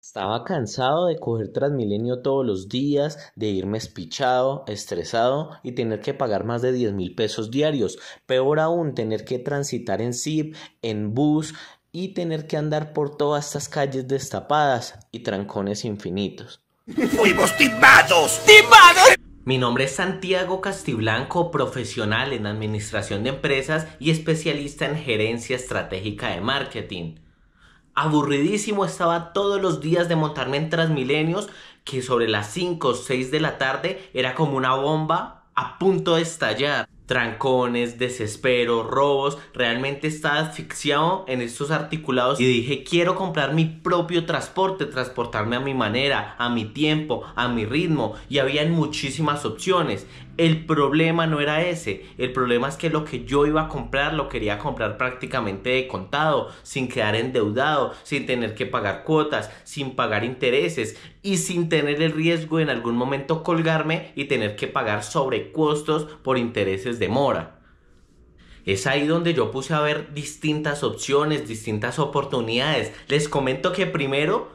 Estaba cansado de coger Transmilenio todos los días, de irme espichado, estresado y tener que pagar más de 10 mil pesos diarios. Peor aún, tener que transitar en zip, en bus y tener que andar por todas estas calles destapadas y trancones infinitos. ¡Fuimos timados! ¡Timados! Mi nombre es Santiago Castiblanco, profesional en administración de empresas y especialista en gerencia estratégica de marketing aburridísimo estaba todos los días de montarme en Transmilenios, que sobre las 5 o 6 de la tarde era como una bomba a punto de estallar trancones, desespero, robos. Realmente estaba asfixiado en estos articulados y dije, quiero comprar mi propio transporte, transportarme a mi manera, a mi tiempo, a mi ritmo. Y había muchísimas opciones. El problema no era ese, el problema es que lo que yo iba a comprar lo quería comprar prácticamente de contado, sin quedar endeudado, sin tener que pagar cuotas, sin pagar intereses y sin tener el riesgo de en algún momento colgarme y tener que pagar sobrecostos por intereses demora. Es ahí donde yo puse a ver distintas opciones, distintas oportunidades. Les comento que primero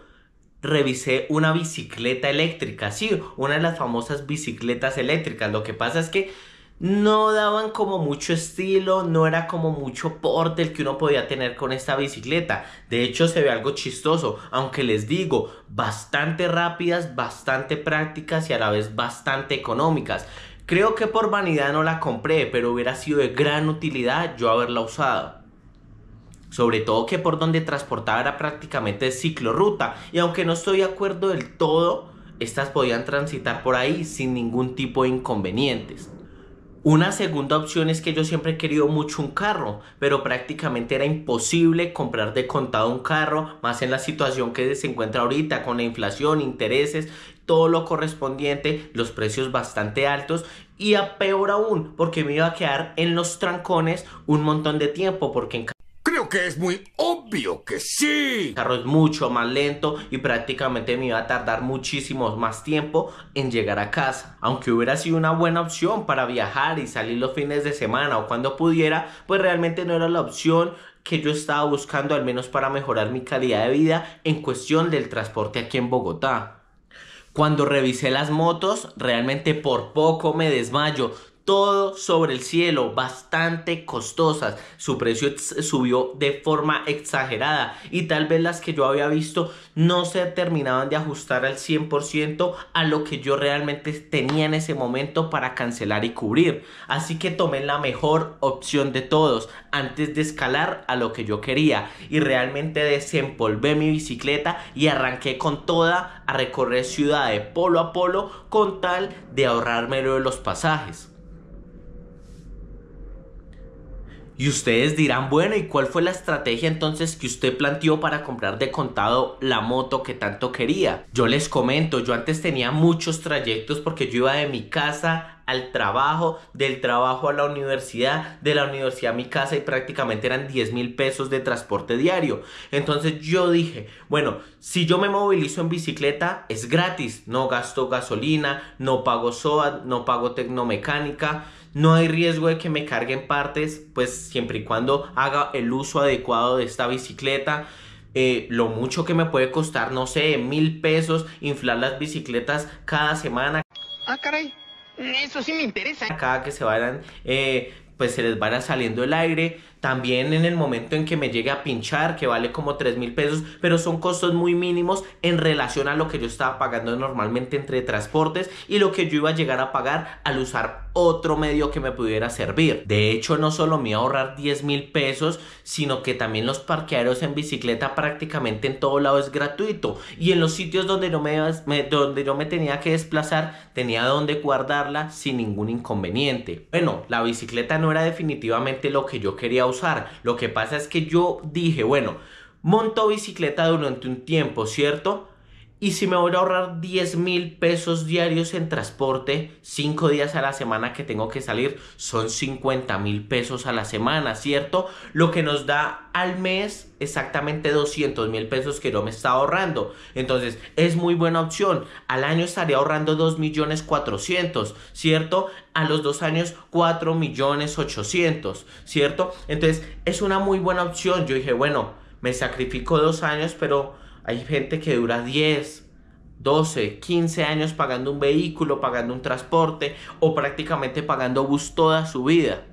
revisé una bicicleta eléctrica, sí, una de las famosas bicicletas eléctricas. Lo que pasa es que no daban como mucho estilo, no era como mucho porte el que uno podía tener con esta bicicleta. De hecho se ve algo chistoso, aunque les digo, bastante rápidas, bastante prácticas y a la vez bastante económicas. Creo que por vanidad no la compré, pero hubiera sido de gran utilidad yo haberla usado. Sobre todo que por donde transportaba era prácticamente ciclorruta, y aunque no estoy de acuerdo del todo, estas podían transitar por ahí sin ningún tipo de inconvenientes. Una segunda opción es que yo siempre he querido mucho un carro, pero prácticamente era imposible comprar de contado un carro, más en la situación que se encuentra ahorita con la inflación, intereses, todo lo correspondiente, los precios bastante altos y a peor aún, porque me iba a quedar en los trancones un montón de tiempo, porque en que es muy obvio que sí. El carro es mucho más lento y prácticamente me iba a tardar muchísimo más tiempo en llegar a casa. Aunque hubiera sido una buena opción para viajar y salir los fines de semana o cuando pudiera, pues realmente no era la opción que yo estaba buscando al menos para mejorar mi calidad de vida en cuestión del transporte aquí en Bogotá. Cuando revisé las motos, realmente por poco me desmayo todo sobre el cielo, bastante costosas. Su precio subió de forma exagerada y tal vez las que yo había visto no se terminaban de ajustar al 100% a lo que yo realmente tenía en ese momento para cancelar y cubrir. Así que tomé la mejor opción de todos antes de escalar a lo que yo quería y realmente desempolvé mi bicicleta y arranqué con toda a recorrer ciudad de polo a polo con tal de ahorrarme de los pasajes. Y ustedes dirán, bueno, ¿y cuál fue la estrategia entonces que usted planteó para comprar de contado la moto que tanto quería? Yo les comento, yo antes tenía muchos trayectos porque yo iba de mi casa al trabajo, del trabajo a la universidad, de la universidad a mi casa y prácticamente eran 10 mil pesos de transporte diario. Entonces yo dije, bueno, si yo me movilizo en bicicleta es gratis, no gasto gasolina, no pago SOA, no pago tecnomecánica, no hay riesgo de que me carguen partes, pues siempre y cuando haga el uso adecuado de esta bicicleta. Eh, lo mucho que me puede costar, no sé, mil pesos, inflar las bicicletas cada semana. Ah, caray. Mm, eso sí me interesa. Acá que se vayan eh, pues se les vaya saliendo el aire. También en el momento en que me llegue a pinchar, que vale como 3 mil pesos, pero son costos muy mínimos en relación a lo que yo estaba pagando normalmente entre transportes y lo que yo iba a llegar a pagar al usar otro medio que me pudiera servir. De hecho, no solo me iba a ahorrar 10 mil pesos, sino que también los parqueaderos en bicicleta prácticamente en todo lado es gratuito. Y en los sitios donde no me, donde yo me tenía que desplazar, tenía donde guardarla sin ningún inconveniente. Bueno, la bicicleta no era definitivamente lo que yo quería usar. Lo que pasa es que yo dije, bueno, monto bicicleta durante un tiempo, ¿cierto? Y si me voy a ahorrar 10 mil pesos diarios en transporte, 5 días a la semana que tengo que salir, son 50 mil pesos a la semana, ¿cierto? Lo que nos da al mes exactamente 200 mil pesos que no me está ahorrando. Entonces, es muy buena opción. Al año estaría ahorrando 2 millones 400, ¿cierto? A los dos años 4 millones 800, ¿cierto? Entonces, es una muy buena opción. Yo dije, bueno, me sacrifico dos años, pero hay gente que dura 10, 12, 15 años pagando un vehículo, pagando un transporte o prácticamente pagando bus toda su vida.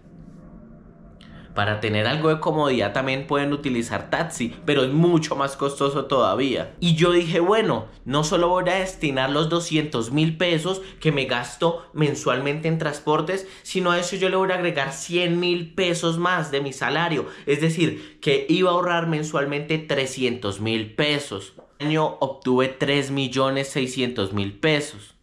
Para tener algo de comodidad también pueden utilizar taxi, pero es mucho más costoso todavía. Y yo dije, bueno, no solo voy a destinar los 200 mil pesos que me gasto mensualmente en transportes, sino a eso yo le voy a agregar 100 mil pesos más de mi salario. Es decir, que iba a ahorrar mensualmente 300 mil pesos. Año obtuve 3 millones 600 mil pesos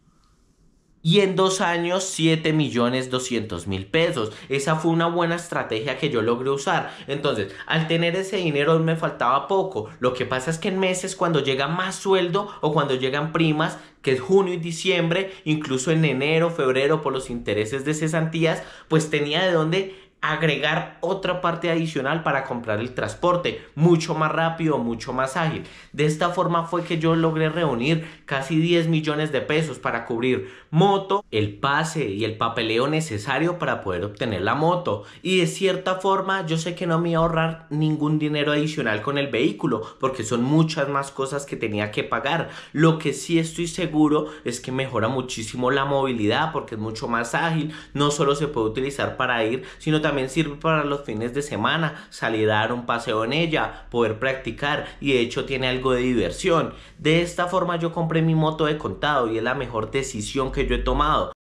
y en dos años 7 millones 200 mil pesos. Esa fue una buena estrategia que yo logré usar. Entonces, al tener ese dinero me faltaba poco. Lo que pasa es que en meses cuando llega más sueldo o cuando llegan primas, que es junio y diciembre, incluso en enero, febrero por los intereses de cesantías, pues tenía de dónde agregar otra parte adicional para comprar el transporte mucho más rápido, mucho más ágil. De esta forma fue que yo logré reunir casi 10 millones de pesos para cubrir moto, el pase y el papeleo necesario para poder obtener la moto. Y de cierta forma yo sé que no me iba ahorrar ningún dinero adicional con el vehículo porque son muchas más cosas que tenía que pagar. Lo que sí estoy seguro es que mejora muchísimo la movilidad porque es mucho más ágil. No solo se puede utilizar para ir, sino también también sirve para los fines de semana, salir a dar un paseo en ella, poder practicar y de hecho tiene algo de diversión. De esta forma yo compré mi moto de contado y es la mejor decisión que yo he tomado.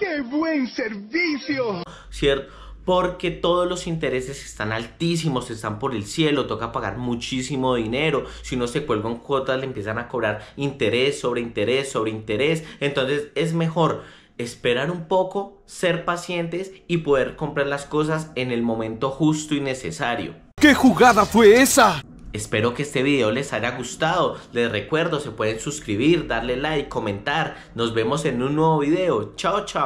¡Qué buen servicio! ¿Cierto? porque todos los intereses están altísimos, están por el cielo, toca pagar muchísimo dinero, si uno se cuelga en cuotas le empiezan a cobrar interés sobre interés sobre interés, entonces es mejor esperar un poco, ser pacientes y poder comprar las cosas en el momento justo y necesario. ¿Qué jugada fue esa? Espero que este video les haya gustado, les recuerdo se pueden suscribir, darle like, comentar, nos vemos en un nuevo video, chao chao.